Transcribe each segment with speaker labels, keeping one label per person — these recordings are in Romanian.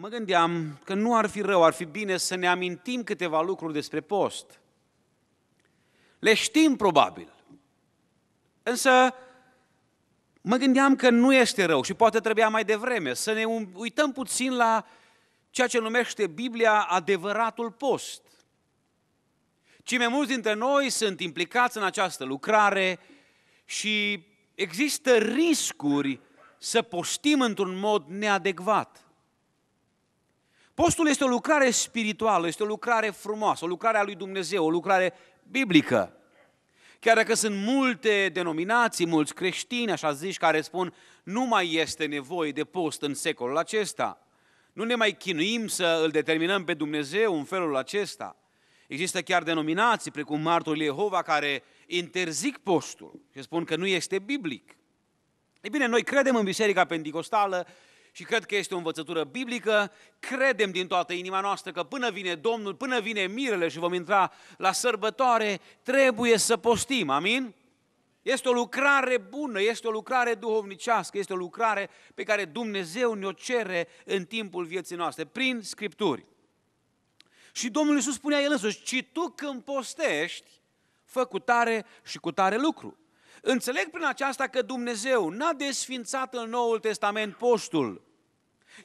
Speaker 1: mă gândeam că nu ar fi rău, ar fi bine să ne amintim câteva lucruri despre post. Le știm probabil, însă mă gândeam că nu este rău și poate trebuia mai devreme să ne um- uităm puțin la ceea ce numește Biblia adevăratul post. Cei mai mulți dintre noi sunt implicați în această lucrare și există riscuri să postim într-un mod neadecvat. Postul este o lucrare spirituală, este o lucrare frumoasă, o lucrare a lui Dumnezeu, o lucrare biblică. Chiar dacă sunt multe denominații, mulți creștini, așa zici, care spun nu mai este nevoie de post în secolul acesta. Nu ne mai chinuim să îl determinăm pe Dumnezeu în felul acesta. Există chiar denominații, precum Martorii Jehova, care interzic postul și spun că nu este biblic. Ei bine, noi credem în Biserica Pentecostală și cred că este o învățătură biblică, credem din toată inima noastră că până vine Domnul, până vine mirele și vom intra la sărbătoare, trebuie să postim, amin? Este o lucrare bună, este o lucrare duhovnicească, este o lucrare pe care Dumnezeu ne-o cere în timpul vieții noastre, prin Scripturi. Și Domnul Iisus spunea el însuși, ci tu când postești, fă cu tare și cu tare lucru. Înțeleg prin aceasta că Dumnezeu n-a desfințat în Noul Testament postul.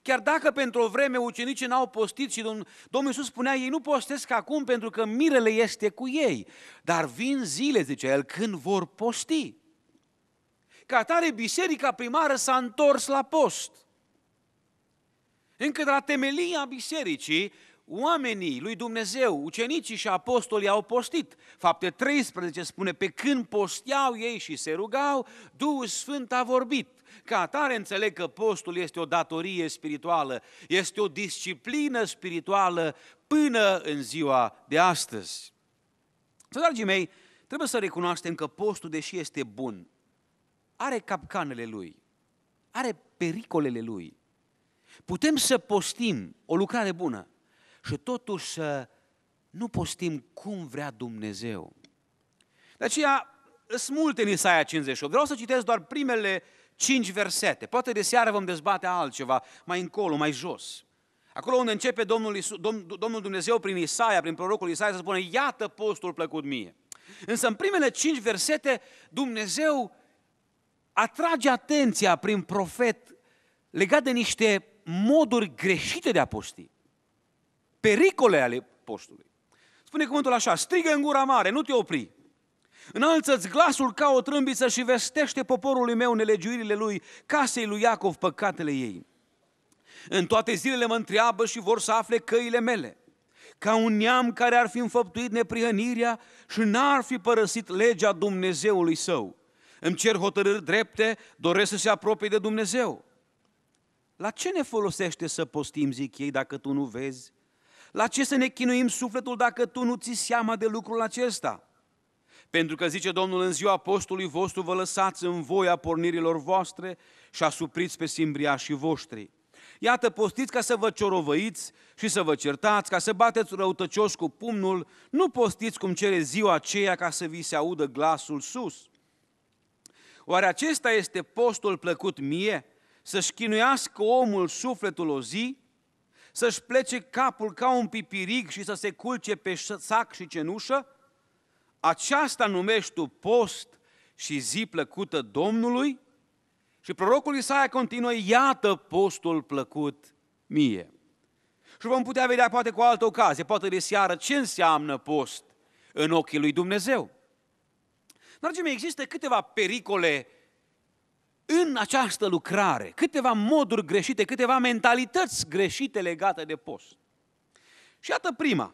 Speaker 1: Chiar dacă pentru o vreme ucenicii n-au postit și Domnul Iisus spunea, ei nu postesc acum pentru că mirele este cu ei, dar vin zile, zice el, când vor posti. Ca atare, biserica primară s-a întors la post. Încă de la temelia bisericii, oamenii lui Dumnezeu, ucenicii și apostolii au postit. Fapte 13 spune, pe când posteau ei și se rugau, Duhul Sfânt a vorbit. Ca atare înțeleg că postul este o datorie spirituală, este o disciplină spirituală până în ziua de astăzi. Să, dragii mei, trebuie să recunoaștem că postul, deși este bun, are capcanele lui, are pericolele lui. Putem să postim o lucrare bună, și totuși să nu postim cum vrea Dumnezeu. De aceea sunt multe în Isaia 58. Vreau să citesc doar primele cinci versete. Poate de seară vom dezbate altceva, mai încolo, mai jos. Acolo unde începe Domnul, Isu, Dom, Domnul Dumnezeu prin Isaia, prin prorocul Isaia, să spună: iată postul plăcut mie. Însă în primele cinci versete, Dumnezeu atrage atenția prin profet legat de niște moduri greșite de a posti pericole ale postului. Spune cuvântul așa, strigă în gura mare, nu te opri. Înalță-ți glasul ca o trâmbiță și vestește poporului meu nelegiuirile lui, casei lui Iacov păcatele ei. În toate zilele mă întreabă și vor să afle căile mele, ca un neam care ar fi înfăptuit neprihănirea și n-ar fi părăsit legea Dumnezeului său. Îmi cer hotărâri drepte, doresc să se apropie de Dumnezeu. La ce ne folosește să postim, zic ei, dacă tu nu vezi? La ce să ne chinuim sufletul dacă tu nu ți seama de lucrul acesta? Pentru că, zice Domnul, în ziua apostolului vostru vă lăsați în voia pornirilor voastre și asupriți pe simbriașii voștri. Iată, postiți ca să vă ciorovăiți și să vă certați, ca să bateți răutăcios cu pumnul, nu postiți cum cere ziua aceea ca să vi se audă glasul sus. Oare acesta este postul plăcut mie? Să-și chinuiască omul sufletul o zi să-și plece capul ca un pipirig și să se culce pe sac și cenușă? Aceasta numești tu post și zi plăcută Domnului? Și prorocul Isaia continuă, iată postul plăcut mie. Și vom putea vedea poate cu altă ocazie, poate de seară, ce înseamnă post în ochii lui Dumnezeu. Dragii mei, există câteva pericole în această lucrare câteva moduri greșite, câteva mentalități greșite legate de post. Și iată prima.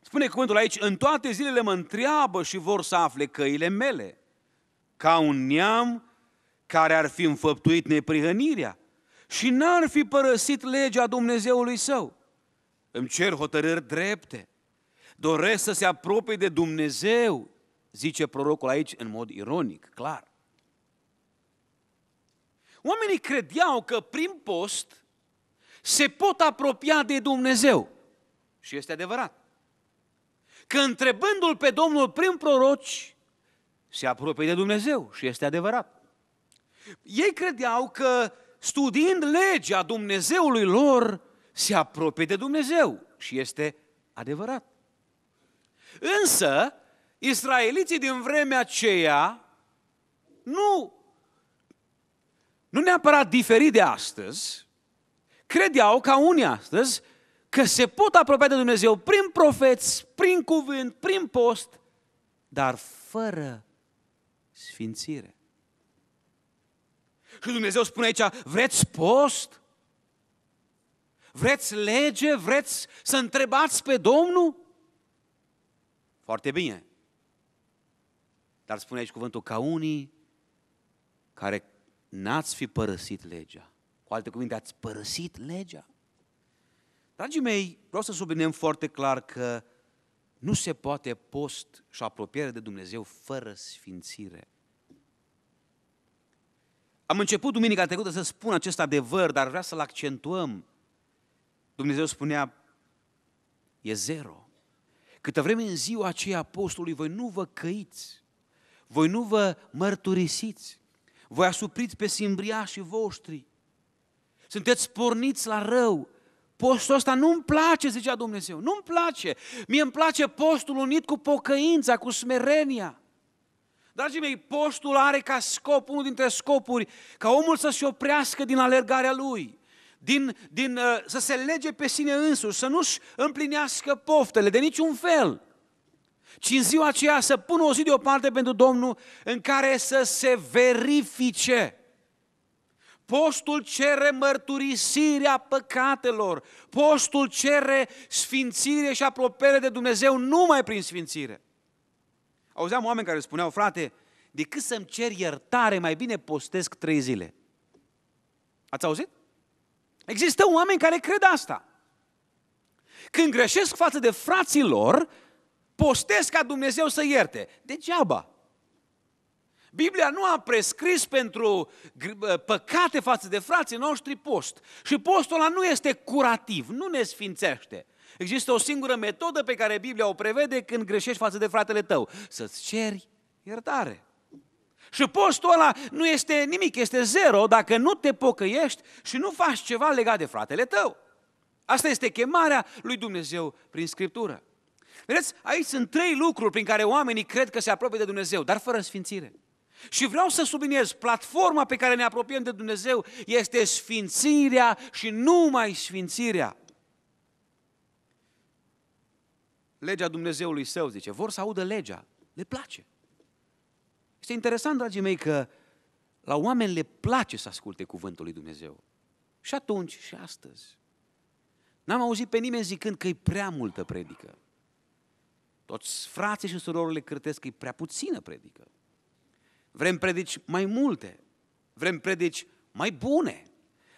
Speaker 1: Spune cuvântul aici, în toate zilele mă întreabă și vor să afle căile mele, ca un neam care ar fi înfăptuit neprihănirea și n-ar fi părăsit legea Dumnezeului său. Îmi cer hotărâri drepte, doresc să se apropie de Dumnezeu, zice prorocul aici în mod ironic, clar. Oamenii credeau că prin post se pot apropia de Dumnezeu. Și este adevărat. Că întrebându-L pe Domnul prin proroci, se apropie de Dumnezeu și este adevărat. Ei credeau că studiind legea Dumnezeului lor, se apropie de Dumnezeu și este adevărat. Însă, israeliții din vremea aceea nu nu neapărat diferit de astăzi, credeau ca unii astăzi că se pot apropia de Dumnezeu prin profeți, prin cuvânt, prin post, dar fără sfințire. Și Dumnezeu spune aici, vreți post? Vreți lege? Vreți să întrebați pe Domnul? Foarte bine. Dar spune aici cuvântul ca unii care n-ați fi părăsit legea. Cu alte cuvinte, ați părăsit legea. Dragii mei, vreau să subliniem foarte clar că nu se poate post și apropiere de Dumnezeu fără sfințire. Am început duminica trecută să spun acest adevăr, dar vreau să-l accentuăm. Dumnezeu spunea, e zero. Câtă vreme în ziua aceea postului voi nu vă căiți, voi nu vă mărturisiți, voi asupriți pe simbriașii voștri, sunteți porniți la rău, postul ăsta nu-mi place, zicea Dumnezeu, nu-mi place. Mie îmi place postul unit cu pocăința, cu smerenia. Dragii mei, postul are ca scop, unul dintre scopuri, ca omul să se oprească din alergarea lui, din, din, uh, să se lege pe sine însuși, să nu-și împlinească poftele de niciun fel ci în ziua aceea să pună o zi deoparte pentru Domnul în care să se verifice. Postul cere mărturisirea păcatelor, postul cere sfințire și apropiere de Dumnezeu numai prin sfințire. Auzeam oameni care spuneau, frate, decât să-mi cer iertare, mai bine postesc trei zile. Ați auzit? Există oameni care cred asta. Când greșesc față de frații lor, postez ca Dumnezeu să ierte. Degeaba. Biblia nu a prescris pentru păcate față de frații noștri post. Și postul ăla nu este curativ, nu ne sfințește. Există o singură metodă pe care Biblia o prevede când greșești față de fratele tău. Să-ți ceri iertare. Și postul ăla nu este nimic, este zero dacă nu te pocăiești și nu faci ceva legat de fratele tău. Asta este chemarea lui Dumnezeu prin Scriptură. Vedeți, aici sunt trei lucruri prin care oamenii cred că se apropie de Dumnezeu, dar fără sfințire. Și vreau să subliniez, platforma pe care ne apropiem de Dumnezeu este sfințirea și numai sfințirea. Legea Dumnezeului său, zice, vor să audă legea, le place. Este interesant, dragii mei, că la oameni le place să asculte cuvântul lui Dumnezeu. Și atunci și astăzi. N-am auzit pe nimeni zicând că e prea multă predică. Toți frații și surorile cârtesc că e prea puțină predică. Vrem predici mai multe, vrem predici mai bune,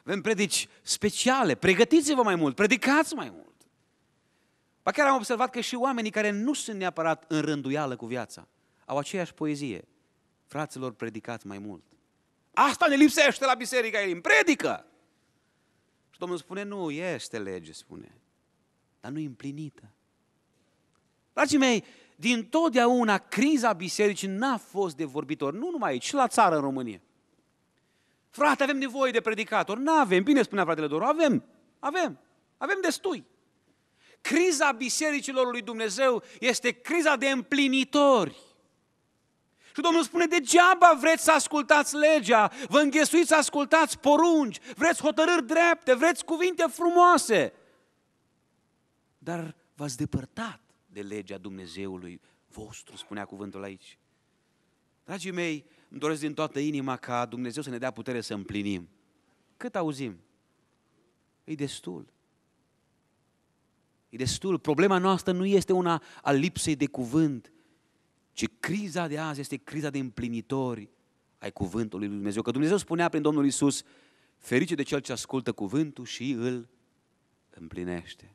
Speaker 1: vrem predici speciale, pregătiți-vă mai mult, predicați mai mult. Ba chiar am observat că și oamenii care nu sunt neapărat în rânduială cu viața, au aceeași poezie. Fraților, predicați mai mult. Asta ne lipsește la biserica ei, predică! Și Domnul spune, nu, este lege, spune, dar nu e împlinită. Dragii mei, din totdeauna criza bisericii n-a fost de vorbitor. nu numai aici, și la țară în România. Frate, avem nevoie de predicator. Nu avem, bine spunea fratele Doru, avem, avem, avem destui. Criza bisericilor lui Dumnezeu este criza de împlinitori. Și Domnul spune, degeaba vreți să ascultați legea, vă înghesuiți să ascultați porunci, vreți hotărâri drepte, vreți cuvinte frumoase. Dar v-ați depărtat de legea Dumnezeului vostru, spunea cuvântul aici. Dragii mei, îmi doresc din toată inima ca Dumnezeu să ne dea putere să împlinim. Cât auzim? E destul. E destul. Problema noastră nu este una a lipsei de cuvânt, ci criza de azi este criza de împlinitori ai cuvântului lui Dumnezeu. Că Dumnezeu spunea prin Domnul Isus, ferice de cel ce ascultă cuvântul și îl împlinește.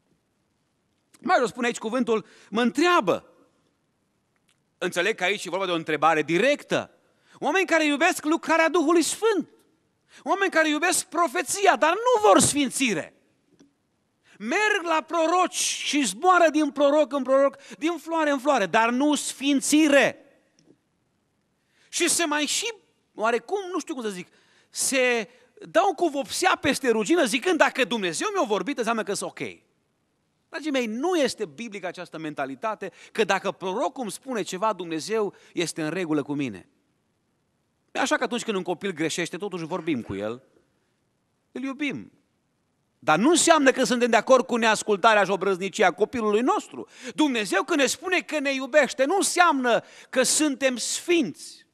Speaker 1: Mai rău spune aici cuvântul, mă întreabă. Înțeleg că aici e vorba de o întrebare directă. Oameni care iubesc lucrarea Duhului Sfânt. Oameni care iubesc profeția, dar nu vor sfințire. Merg la proroci și zboară din proroc în proroc, din floare în floare, dar nu sfințire. Și se mai și, oarecum, nu știu cum să zic, se dau cu vopsea peste rugină zicând dacă Dumnezeu mi-a vorbit, înseamnă că sunt ok. Dragii mei, nu este biblică această mentalitate că dacă prorocul îmi spune ceva, Dumnezeu este în regulă cu mine. Așa că atunci când un copil greșește, totuși vorbim cu el, îl iubim. Dar nu înseamnă că suntem de acord cu neascultarea și obrăznicia copilului nostru. Dumnezeu când ne spune că ne iubește, nu înseamnă că suntem sfinți.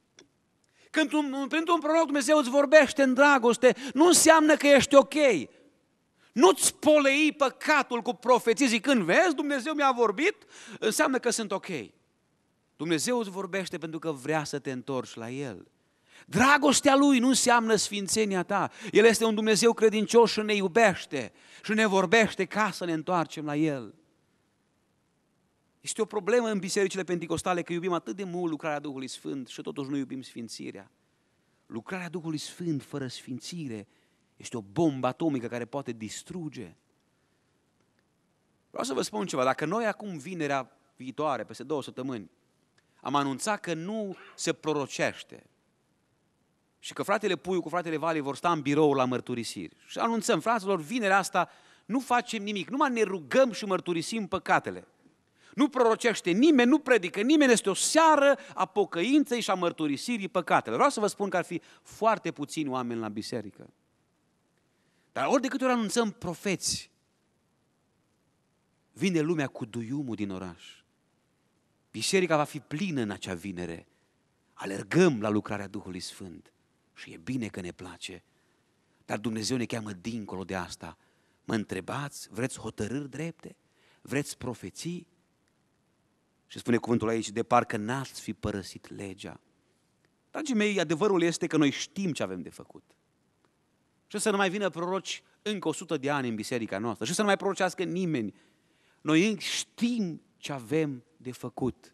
Speaker 1: Când un, printr-un proroc Dumnezeu îți vorbește în dragoste, nu înseamnă că ești ok. Nu-ți polei păcatul cu profeții zicând, vezi, Dumnezeu mi-a vorbit, înseamnă că sunt ok. Dumnezeu îți vorbește pentru că vrea să te întorci la El. Dragostea Lui nu înseamnă sfințenia ta. El este un Dumnezeu credincios și ne iubește și ne vorbește ca să ne întoarcem la El. Este o problemă în bisericile pentecostale că iubim atât de mult lucrarea Duhului Sfânt și totuși nu iubim sfințirea. Lucrarea Duhului Sfânt fără sfințire este o bombă atomică care poate distruge. Vreau să vă spun ceva. Dacă noi acum, vinerea viitoare, peste două săptămâni, am anunțat că nu se prorocește și că fratele Puiu cu fratele Vali vor sta în birou la mărturisiri. Și anunțăm, fraților, vinerea asta nu facem nimic, numai ne rugăm și mărturisim păcatele. Nu prorocește nimeni, nu predică nimeni, este o seară a pocăinței și a mărturisirii păcatele. Vreau să vă spun că ar fi foarte puțini oameni la biserică. Dar ori de câte ori anunțăm profeți, vine lumea cu duiumul din oraș. Biserica va fi plină în acea vinere. Alergăm la lucrarea Duhului Sfânt și e bine că ne place. Dar Dumnezeu ne cheamă dincolo de asta. Mă întrebați, vreți hotărâri drepte? Vreți profeții? Și spune cuvântul aici, de parcă n-ați fi părăsit legea. Dragii mei, adevărul este că noi știm ce avem de făcut. Și să nu mai vină proroci încă 100 de ani în biserica noastră. Și să nu mai prorocească nimeni. Noi știm ce avem de făcut.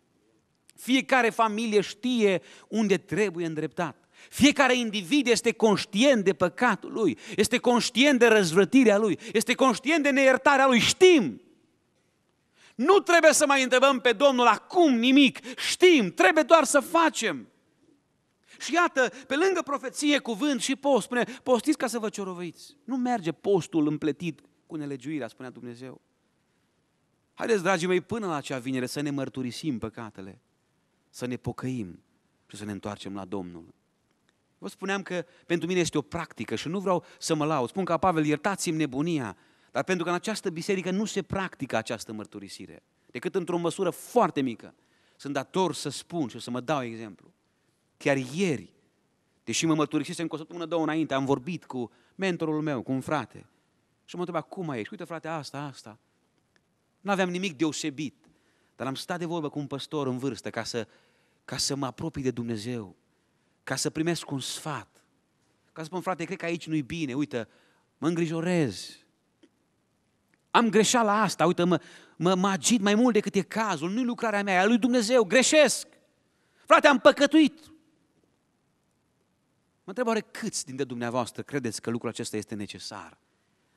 Speaker 1: Fiecare familie știe unde trebuie îndreptat. Fiecare individ este conștient de păcatul lui, este conștient de răzvrătirea lui, este conștient de neiertarea lui. Știm! Nu trebuie să mai întrebăm pe Domnul acum nimic. Știm, trebuie doar să facem. Și iată, pe lângă profeție, cuvânt și post, spune, postiți ca să vă cioroviți. Nu merge postul împletit cu nelegiuirea, spunea Dumnezeu. Haideți, dragii mei, până la acea vinere să ne mărturisim păcatele, să ne pocăim și să ne întoarcem la Domnul. Vă spuneam că pentru mine este o practică și nu vreau să mă laud. Spun ca Pavel, iertați-mi nebunia, dar pentru că în această biserică nu se practică această mărturisire, decât într-o măsură foarte mică. Sunt dator să spun și să mă dau exemplu. Chiar ieri, deși mă măturisesem cu o săptămână, două înainte, am vorbit cu mentorul meu, cu un frate. Și mă întreba, cum mai ești? Uite, frate, asta, asta. Nu aveam nimic deosebit, dar am stat de vorbă cu un păstor în vârstă ca să, ca să mă apropii de Dumnezeu, ca să primesc un sfat, ca să spun, frate, cred că aici nu-i bine, uite, mă îngrijorez, am greșat la asta, uite, mă, mă, mă agit mai mult decât e cazul, nu-i lucrarea mea, e a lui Dumnezeu, greșesc. Frate, am păcătuit întreb oare câți dintre dumneavoastră credeți că lucrul acesta este necesar?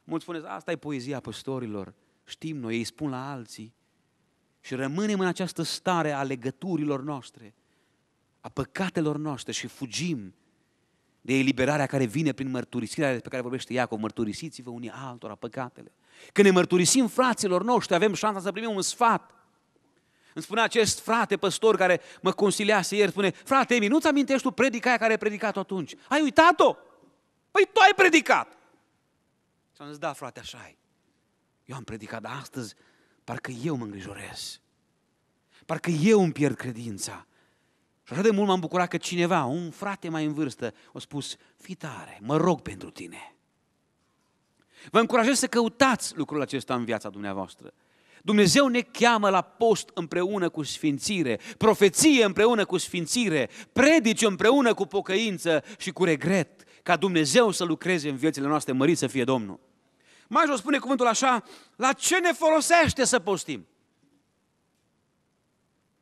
Speaker 1: Mulți spuneți, asta e poezia păstorilor, știm noi, ei spun la alții. Și rămânem în această stare a legăturilor noastre, a păcatelor noastre și fugim de eliberarea care vine prin mărturisirea pe care vorbește Iacov, mărturisiți-vă unii altora păcatele. Când ne mărturisim fraților noștri, avem șansa să primim un sfat, îmi spune acest frate păstor care mă consiliase ieri, spune, frate Emi, nu-ți amintești tu predica aia care ai predicat-o atunci? Ai uitat-o? Păi tu ai predicat! Și am zis, da, frate, așa -i. Eu am predicat, dar astăzi parcă eu mă îngrijorez. Parcă eu îmi pierd credința. Și așa de mult m-am bucurat că cineva, un frate mai în vârstă, a spus, fii tare, mă rog pentru tine. Vă încurajez să căutați lucrul acesta în viața dumneavoastră. Dumnezeu ne cheamă la post împreună cu sfințire, profeție împreună cu sfințire, predici împreună cu pocăință și cu regret, ca Dumnezeu să lucreze în viețile noastre, mărit să fie Domnul. Mai jos spune cuvântul așa, la ce ne folosește să postim?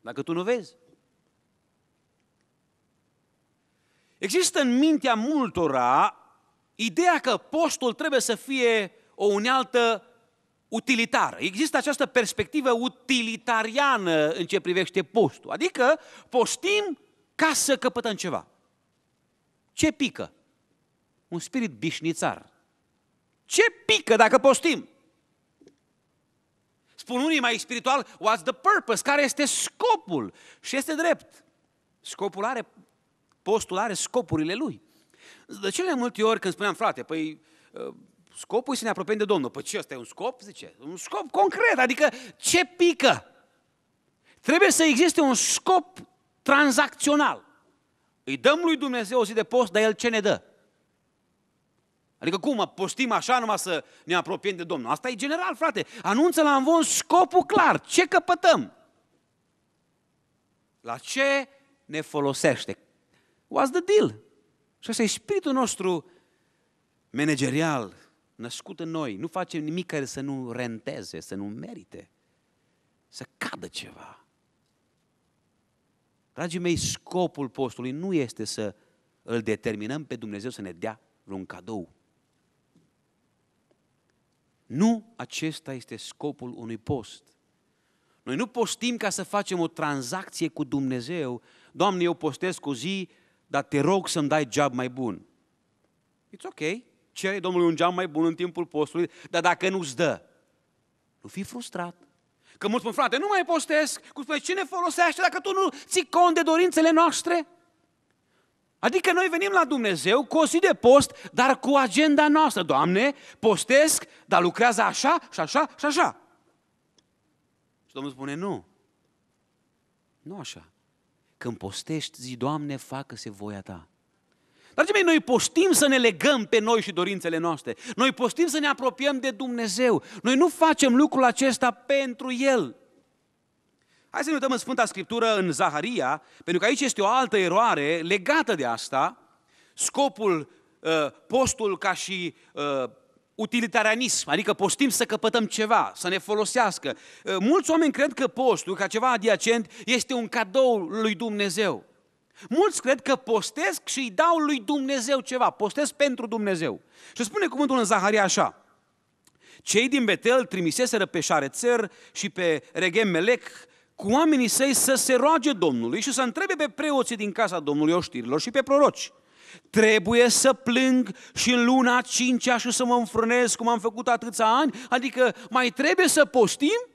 Speaker 1: Dacă tu nu vezi. Există în mintea multora ideea că postul trebuie să fie o unealtă utilitară. Există această perspectivă utilitariană în ce privește postul. Adică postim ca să căpătăm ceva. Ce pică? Un spirit bișnițar. Ce pică dacă postim? Spun unii mai spiritual, what's the purpose? Care este scopul? Și este drept. Scopul are, postul are scopurile lui. De cele multe ori când spuneam, frate, păi ă, Scopul e să ne apropiem de Domnul. Păi ce, ăsta e un scop? Zice, un scop concret, adică ce pică? Trebuie să existe un scop tranzacțional. Îi dăm lui Dumnezeu o zi de post, dar El ce ne dă? Adică cum, postim așa numai să ne apropiem de Domnul? Asta e general, frate. Anunță la învon scopul clar. Ce căpătăm? La ce ne folosește? What's the deal? Și asta e spiritul nostru managerial, născut în noi, nu facem nimic care să nu renteze, să nu merite, să cadă ceva. Dragii mei, scopul postului nu este să îl determinăm pe Dumnezeu să ne dea un cadou. Nu acesta este scopul unui post. Noi nu postim ca să facem o tranzacție cu Dumnezeu. Doamne, eu postez cu zi, dar te rog să-mi dai job mai bun. It's ok. Cere Domnului un geam mai bun în timpul postului, dar dacă nu-ți dă, nu fi frustrat. Că mulți spun, frate, nu mai postesc. Cu spune, cine folosește dacă tu nu ții cont de dorințele noastre? Adică noi venim la Dumnezeu cu o zi de post, dar cu agenda noastră. Doamne, postesc, dar lucrează așa și așa și așa. Și Domnul spune, nu. Nu așa. Când postești, zi, Doamne, facă-se voia Ta. Dragii mei, noi postim să ne legăm pe noi și dorințele noastre. Noi postim să ne apropiem de Dumnezeu. Noi nu facem lucrul acesta pentru El. Hai să ne uităm în Sfânta Scriptură, în Zaharia, pentru că aici este o altă eroare legată de asta, scopul, uh, postul ca și uh, utilitarianism, adică postim să căpătăm ceva, să ne folosească. Uh, mulți oameni cred că postul, ca ceva adiacent, este un cadou lui Dumnezeu. Mulți cred că postesc și îi dau lui Dumnezeu ceva, postesc pentru Dumnezeu. Și spune cuvântul în Zaharia așa, cei din Betel trimiseseră pe Șarețer și pe Regem Melec cu oamenii săi să se roage Domnului și să întrebe pe preoții din casa Domnului oștirilor și pe proroci. Trebuie să plâng și în luna cincea și să mă înfrânez cum am făcut atâția ani? Adică mai trebuie să postim?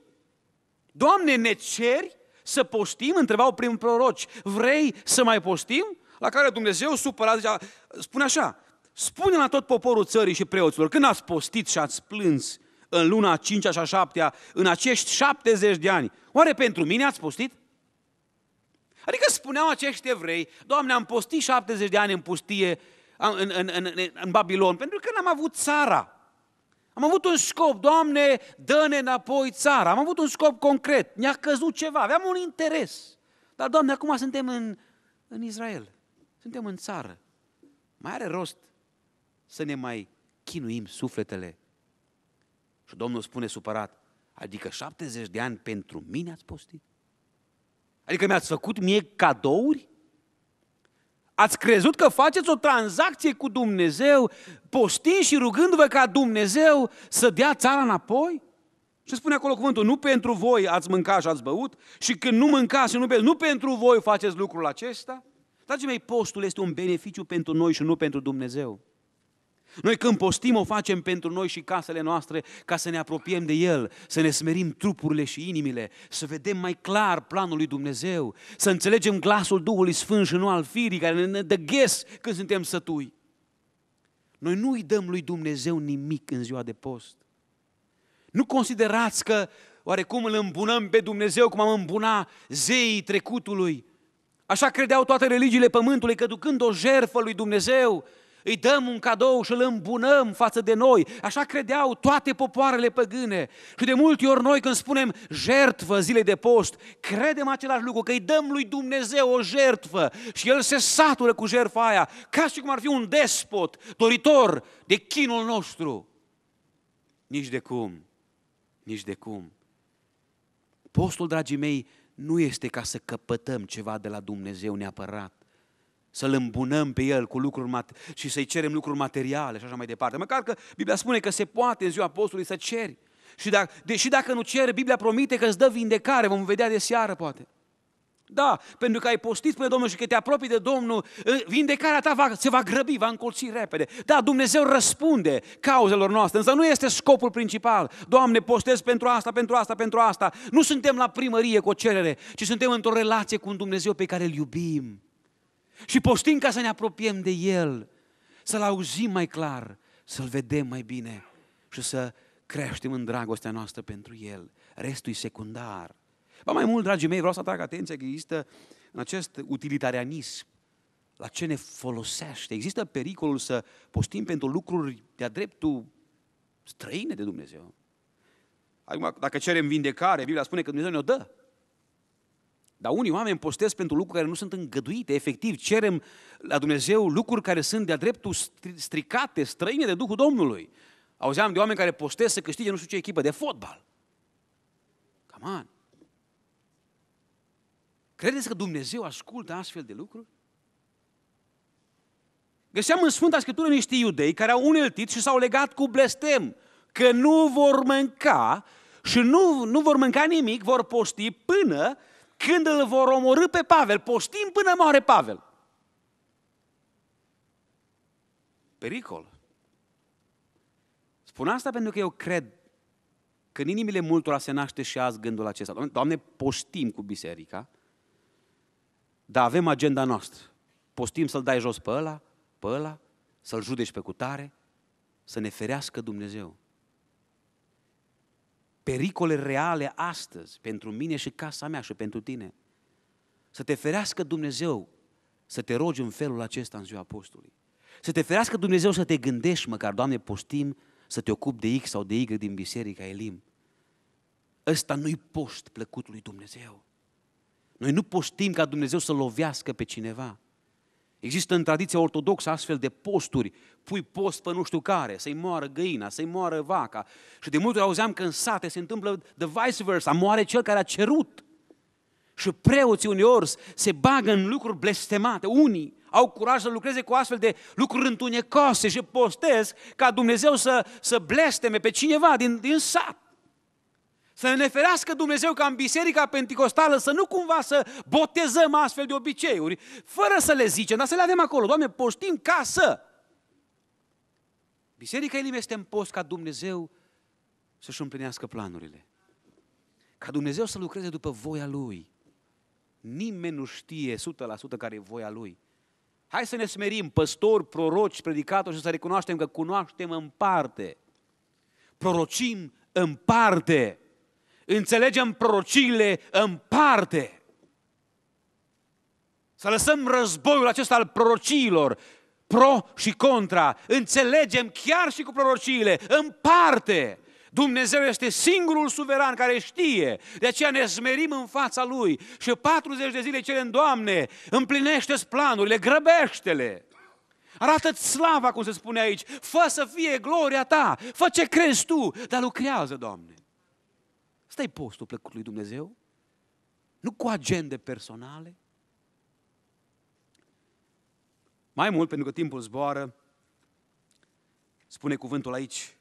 Speaker 1: Doamne, ne ceri? Să postim? Întrebau prin proroci. Vrei să mai postim? La care Dumnezeu, supărat, zicea, spune așa, spune la tot poporul țării și preoților, când ați postit și ați plâns în luna 5 și a 7 în acești 70 de ani, oare pentru mine ați postit? Adică spuneau acești evrei, Doamne, am postit 70 de ani în pustie, în, în, în, în Babilon, pentru că n-am avut țara. Am avut un scop, Doamne, dă-ne înapoi țara. Am avut un scop concret, ne-a căzut ceva, aveam un interes. Dar, Doamne, acum suntem în, în Israel, suntem în țară. Mai are rost să ne mai chinuim sufletele. Și Domnul spune supărat, adică 70 de ani pentru mine ați postit? Adică mi-ați făcut mie cadouri? Ați crezut că faceți o tranzacție cu Dumnezeu, postind și rugându-vă ca Dumnezeu să dea țara înapoi? Și spune acolo cuvântul, nu pentru voi ați mâncat și ați băut și când nu mâncați și nu beți, nu pentru voi faceți lucrul acesta? Dragii mei, postul este un beneficiu pentru noi și nu pentru Dumnezeu. Noi când postim o facem pentru noi și casele noastre ca să ne apropiem de El, să ne smerim trupurile și inimile, să vedem mai clar planul lui Dumnezeu, să înțelegem glasul Duhului Sfânt și nu al firii care ne ghes când suntem sătui. Noi nu îi dăm lui Dumnezeu nimic în ziua de post. Nu considerați că oarecum îl îmbunăm pe Dumnezeu cum am îmbuna zeii trecutului. Așa credeau toate religiile pământului că ducând o jerfă lui Dumnezeu, îi dăm un cadou și îl îmbunăm față de noi. Așa credeau toate popoarele păgâne. Și de multe ori noi când spunem jertvă zile de post, credem același lucru, că îi dăm lui Dumnezeu o jertvă și El se satură cu jertfa aia, ca și cum ar fi un despot doritor de chinul nostru. Nici de cum, nici de cum. Postul, dragii mei, nu este ca să căpătăm ceva de la Dumnezeu neapărat să-l îmbunăm pe el cu lucruri mat- și să-i cerem lucruri materiale și așa mai departe. Măcar că Biblia spune că se poate în ziua apostolului să ceri. Și dacă, deși dacă nu ceri, Biblia promite că îți dă vindecare, vom vedea de seară poate. Da, pentru că ai postit, spune Domnul, și că te apropii de Domnul, vindecarea ta va, se va grăbi, va încolți repede. Da, Dumnezeu răspunde cauzelor noastre, însă nu este scopul principal. Doamne, postez pentru asta, pentru asta, pentru asta. Nu suntem la primărie cu o cerere, ci suntem într-o relație cu un Dumnezeu pe care îl iubim și postim ca să ne apropiem de El, să-L auzim mai clar, să-L vedem mai bine și să creștem în dragostea noastră pentru El. Restul e secundar. Ba mai mult, dragii mei, vreau să atrag atenția că există în acest utilitarianism la ce ne folosește. Există pericolul să postim pentru lucruri de-a dreptul străine de Dumnezeu. Acum, dacă cerem vindecare, Biblia spune că Dumnezeu ne-o dă. Dar unii oameni postez pentru lucruri care nu sunt îngăduite. Efectiv, cerem la Dumnezeu lucruri care sunt de-a dreptul stricate, străine de Duhul Domnului. Auzeam de oameni care postez să câștige nu știu ce echipă de fotbal. Come on. Credeți că Dumnezeu ascultă astfel de lucruri? Găseam în Sfânta Scriptură niște iudei care au uneltit și s-au legat cu blestem că nu vor mânca și nu, nu vor mânca nimic, vor posti până când îl vor omorâ pe Pavel, postim până moare Pavel. Pericol. Spun asta pentru că eu cred că în inimile multora se naște și azi gândul acesta. Doamne, postim cu biserica, dar avem agenda noastră. Postim să-l dai jos pe ăla, pe ăla, să-l judeci pe cutare, să ne ferească Dumnezeu pericole reale astăzi pentru mine și casa mea și pentru tine. Să te ferească Dumnezeu să te rogi în felul acesta în ziua postului. Să te ferească Dumnezeu să te gândești măcar, Doamne, postim să te ocupi de X sau de Y din biserica Elim. Ăsta nu-i post plăcut lui Dumnezeu. Noi nu postim ca Dumnezeu să lovească pe cineva. Există în tradiția ortodoxă astfel de posturi, pui post pe nu știu care, să-i moară găina, să-i moară vaca. Și de multe ori auzeam că în sate se întâmplă de vice versa, moare cel care a cerut. Și preoții uneori se bagă în lucruri blestemate, unii au curaj să lucreze cu astfel de lucruri întunecoase și postez ca Dumnezeu să, să blesteme pe cineva din, din sat. Să ne ferească Dumnezeu ca în Biserica Pentecostală să nu cumva să botezăm astfel de obiceiuri, fără să le zicem, dar să le avem acolo. Doamne, poștim ca să. Biserica Elim este în post ca Dumnezeu să-și împlinească planurile. Ca Dumnezeu să lucreze după voia Lui. Nimeni nu știe 100% care e voia Lui. Hai să ne smerim, păstori, proroci, predicatori și să recunoaștem că cunoaștem în parte. Prorocim în parte înțelegem prorociile în parte. Să lăsăm războiul acesta al prorociilor, pro și contra. Înțelegem chiar și cu prorociile, în parte. Dumnezeu este singurul suveran care știe, de aceea ne smerim în fața Lui și 40 de zile cerem, Doamne, împlinește-ți planurile, grăbește-le. Arată-ți slava, cum se spune aici, fă să fie gloria Ta, fă ce crezi Tu, dar lucrează, Doamne asta e postul plăcut lui Dumnezeu. Nu cu agende personale. Mai mult, pentru că timpul zboară, spune cuvântul aici,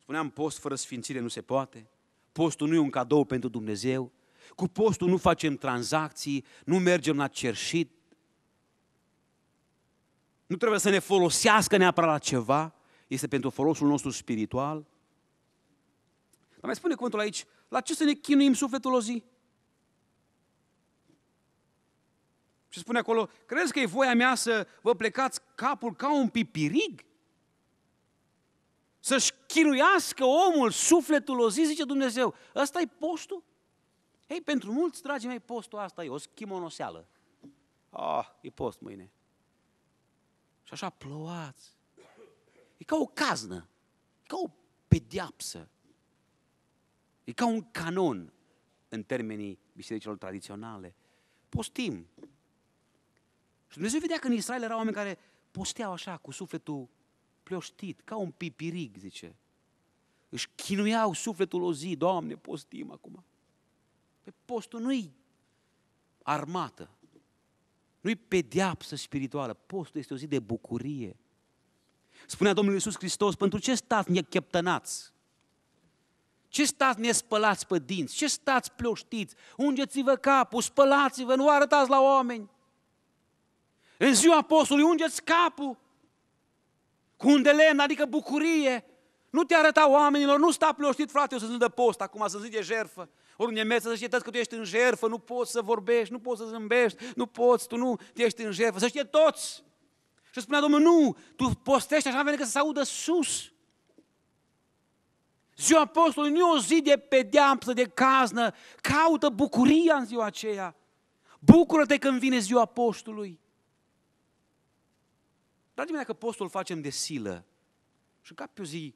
Speaker 1: spuneam post fără sfințire nu se poate, postul nu e un cadou pentru Dumnezeu, cu postul nu facem tranzacții, nu mergem la cerșit, nu trebuie să ne folosească neapărat la ceva, este pentru folosul nostru spiritual, dar mai spune cuvântul aici, la ce să ne chinuim sufletul o zi? Și spune acolo, crezi că e voia mea să vă plecați capul ca un pipirig? Să-și chinuiască omul sufletul o zi, zice Dumnezeu. Ăsta e postul? Ei, pentru mulți, dragii mei, postul asta e o schimonoseală. Ah, e post mâine. Și așa plouați. E ca o caznă, e ca o pediapsă. E ca un canon în termenii bisericilor tradiționale. Postim. Și Dumnezeu vedea că în Israel erau oameni care posteau așa, cu sufletul plioștit, ca un pipiric, zice. Își chinuiau sufletul o zi, Doamne, postim acum. Pe păi postul nu-i armată, nu-i pediapsă spirituală, postul este o zi de bucurie. Spunea Domnul Iisus Hristos, pentru ce stați necheptănați? Ce stați nespălați pe dinți? Ce stați ploștiți? Ungeți-vă capul, spălați-vă, nu arătați la oameni. În ziua postului ungeți capul cu un de lemn, adică bucurie. Nu te arăta oamenilor, nu sta ploștit, frate, o să nu de post, acum să de jerfă. Ori unde mergi să știe toți că tu ești în jerfă, nu poți să vorbești, nu poți să zâmbești, nu poți, tu nu, tu ești în jerfă. Să știe toți. Și spunea Domnul, nu, tu postești așa, vine că să se audă sus ziua postului nu e o zi de pedeapsă, de caznă, caută bucuria în ziua aceea. Bucură-te când vine ziua postului. Dragii mei, dacă postul facem de silă și cap pe o zi,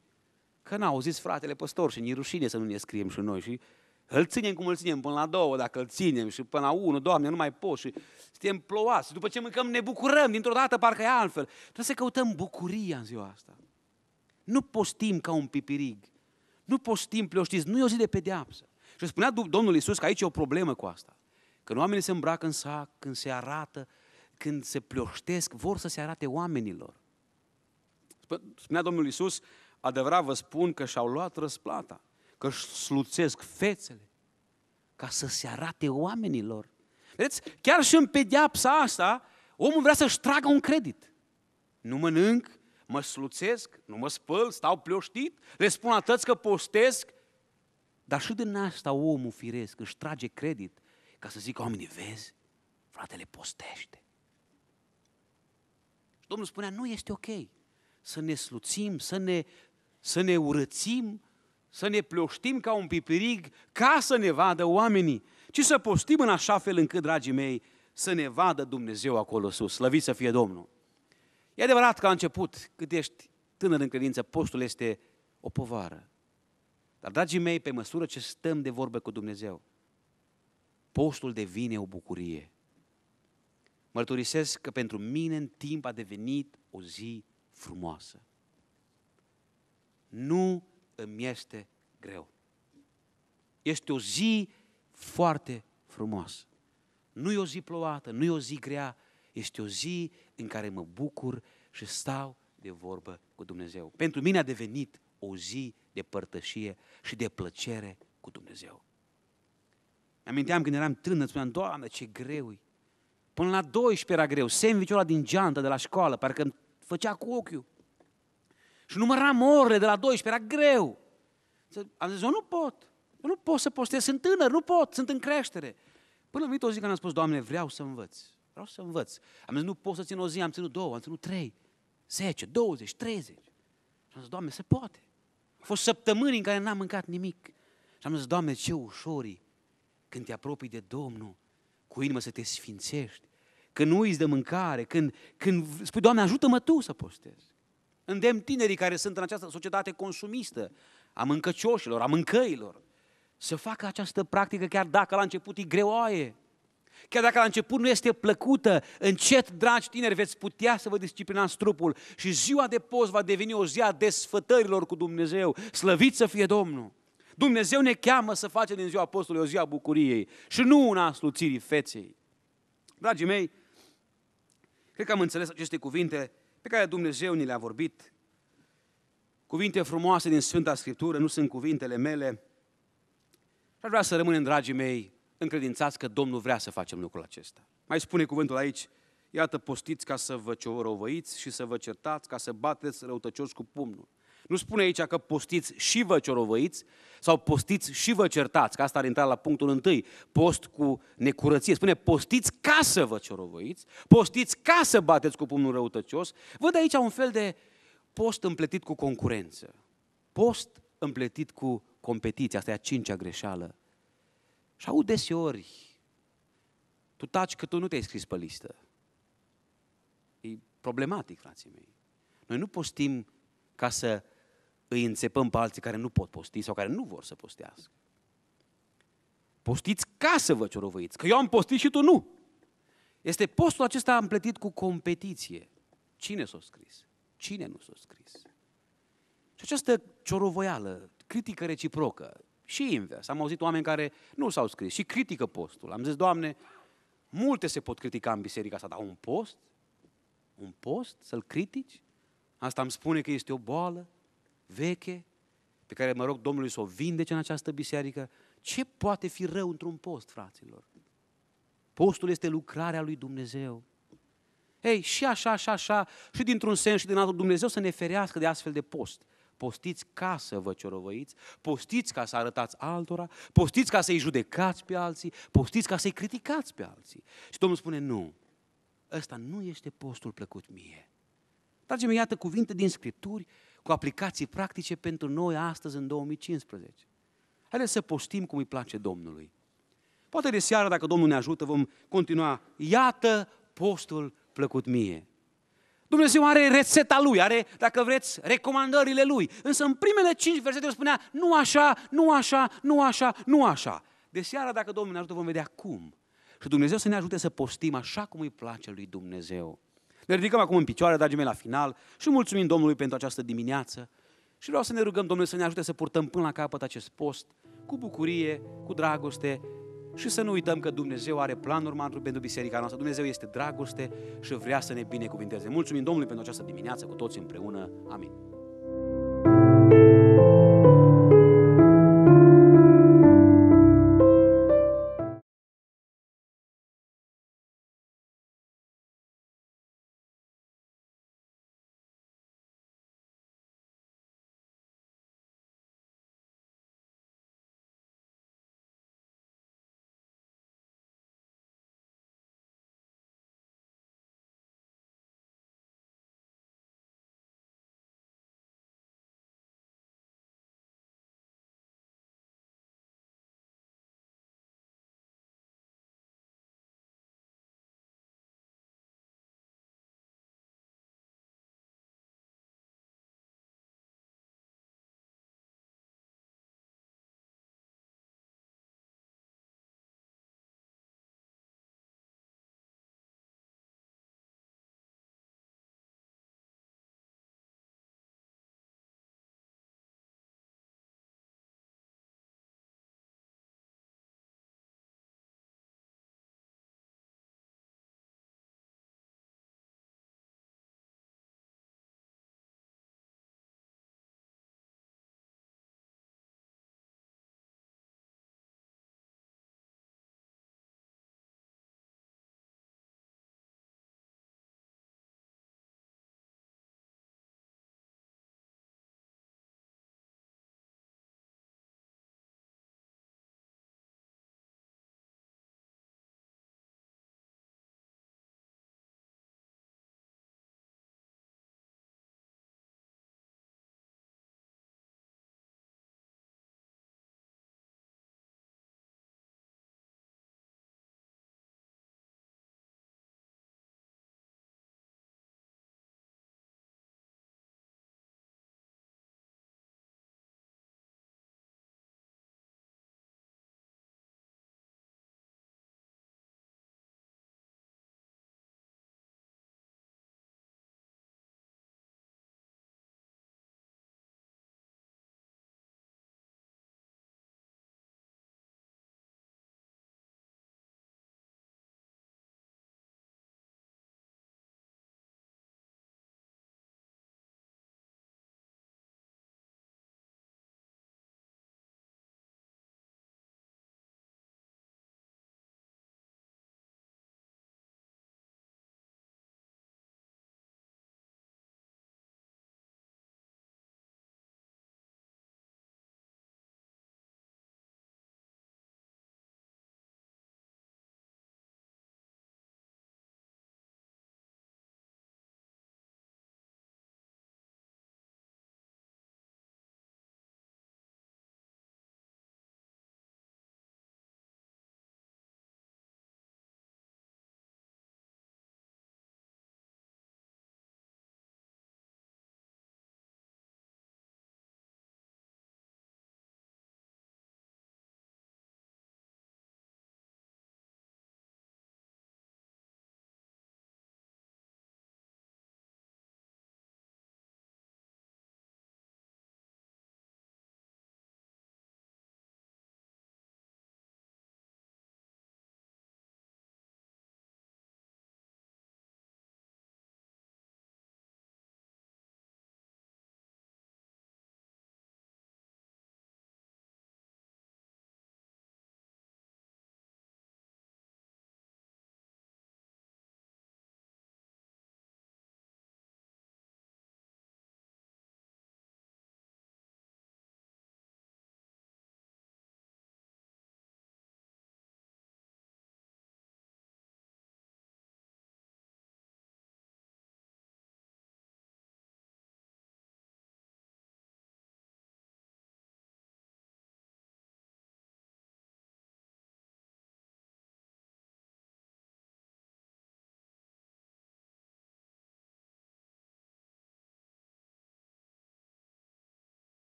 Speaker 1: că n-au zis fratele păstor și ni rușine să nu ne scriem și noi și îl ținem cum îl ținem, până la două, dacă îl ținem și până la unu, Doamne, nu mai pot și suntem ploase. După ce mâncăm, ne bucurăm, dintr-o dată parcă e altfel. Trebuie să căutăm bucuria în ziua asta. Nu postim ca un pipirig. Nu postim, pleoștiți, nu e o zi de pedeapsă. Și spunea Domnul Iisus că aici e o problemă cu asta. Când oamenii se îmbracă în sac, când se arată, când se pleoștesc, vor să se arate oamenilor. Spunea Domnul Iisus, adevărat vă spun că și-au luat răsplata, că își sluțesc fețele, ca să se arate oamenilor. Vedeți, chiar și în pedeapsa asta, omul vrea să-și tragă un credit. Nu mănânc, mă sluțesc, nu mă spăl, stau pleoștit, le spun atât că postesc. Dar și din asta omul firesc își trage credit ca să zică oamenii, vezi, fratele postește. Și Domnul spunea, nu este ok să ne sluțim, să ne, să ne urățim, să ne pleoștim ca un pipirig ca să ne vadă oamenii, ci să postim în așa fel încât, dragii mei, să ne vadă Dumnezeu acolo sus. Slăvit să fie Domnul! E adevărat că a început, cât ești tânăr în credință, postul este o povară. Dar, dragii mei, pe măsură ce stăm de vorbă cu Dumnezeu, postul devine o bucurie. Mărturisesc că pentru mine în timp a devenit o zi frumoasă. Nu îmi este greu. Este o zi foarte frumoasă. Nu e o zi plouată, nu e o zi grea, este o zi în care mă bucur și stau de vorbă cu Dumnezeu. Pentru mine a devenit o zi de părtășie și de plăcere cu Dumnezeu. Aminteam când eram tânăr, spuneam, Doamne, ce greu -i. Până la 12 era greu, sandwich ăla din geantă de la școală, parcă îmi făcea cu ochiul. Și număram orele de la 12, era greu. Am zis, eu nu pot, eu nu pot să postez, sunt tânăr, nu pot, sunt în creștere. Până a venit o zi când am spus, Doamne, vreau să învăț. Vreau să învăț. Am zis, nu pot să țin o zi, am ținut două, am ținut trei, zece, douăzeci, treizeci. Și am zis, Doamne, se poate. Au fost săptămâni în care n-am mâncat nimic. Și am zis, Doamne, ce ușori când te apropii de Domnul, cu inimă să te sfințești, când nu uiți de mâncare, când, când spui, Doamne, ajută-mă Tu să postez. Îndemn tinerii care sunt în această societate consumistă, a mâncăcioșilor, a mâncăilor, să facă această practică chiar dacă la început e greoaie, Chiar dacă la început nu este plăcută, încet, dragi tineri, veți putea să vă disciplinați trupul și ziua de post va deveni o zi a desfătărilor cu Dumnezeu. Slăvit să fie Domnul! Dumnezeu ne cheamă să facem din ziua postului o zi a bucuriei și nu una a sluțirii feței. Dragii mei, cred că am înțeles aceste cuvinte pe care Dumnezeu ni le-a vorbit. Cuvinte frumoase din Sfânta Scriptură, nu sunt cuvintele mele. Și aș vrea să rămânem, dragii mei, încredințați că Domnul vrea să facem lucrul acesta. Mai spune cuvântul aici, iată, postiți ca să vă ciorovăiți și să vă certați, ca să bateți răutăcios cu pumnul. Nu spune aici că postiți și vă ciorovăiți sau postiți și vă certați, că asta ar intra la punctul întâi, post cu necurăție. Spune postiți ca să vă ciorovăiți, postiți ca să bateți cu pumnul răutăcios. Văd aici un fel de post împletit cu concurență, post împletit cu competiție. Asta e a cincea greșeală și aud deseori, tu taci că tu nu te-ai scris pe listă. E problematic, frații mei. Noi nu postim ca să îi înțepăm pe alții care nu pot posti sau care nu vor să postească. Postiți ca să vă ciorovăiți, că eu am postit și tu nu. Este postul acesta împletit cu competiție. Cine s-a scris? Cine nu s-a scris? Și această ciorovoială, critică reciprocă, și invers. Am auzit oameni care nu s-au scris și critică postul. Am zis, Doamne, multe se pot critica în biserica asta, dar un post? Un post? Să-l critici? Asta îmi spune că este o boală veche pe care mă rog Domnului să o vindece în această biserică. Ce poate fi rău într-un post, fraților? Postul este lucrarea lui Dumnezeu. Ei, și așa, și așa, și dintr-un sens și din altul, Dumnezeu să ne ferească de astfel de post postiți ca să vă ciorovăiți, postiți ca să arătați altora, postiți ca să-i judecați pe alții, postiți ca să-i criticați pe alții. Și Domnul spune, nu, ăsta nu este postul plăcut mie. Dragii mei, iată cuvinte din Scripturi cu aplicații practice pentru noi astăzi în 2015. Haideți să postim cum îi place Domnului. Poate de seară, dacă Domnul ne ajută, vom continua. Iată postul plăcut mie. Dumnezeu are rețeta lui, are, dacă vreți, recomandările lui. Însă în primele cinci versete spunea, nu așa, nu așa, nu așa, nu așa. De seara, dacă Domnul ne ajută, vom vedea cum. Și Dumnezeu să ne ajute să postim așa cum îi place lui Dumnezeu. Ne ridicăm acum în picioare, dragii mei, la final și mulțumim Domnului pentru această dimineață. Și vreau să ne rugăm Domnul să ne ajute să purtăm până la capăt acest post cu bucurie, cu dragoste, și să nu uităm că Dumnezeu are planuri mari pentru biserica noastră. Dumnezeu este dragoste și vrea să ne binecuvinteze. Mulțumim Domnului pentru această dimineață cu toți împreună. Amin.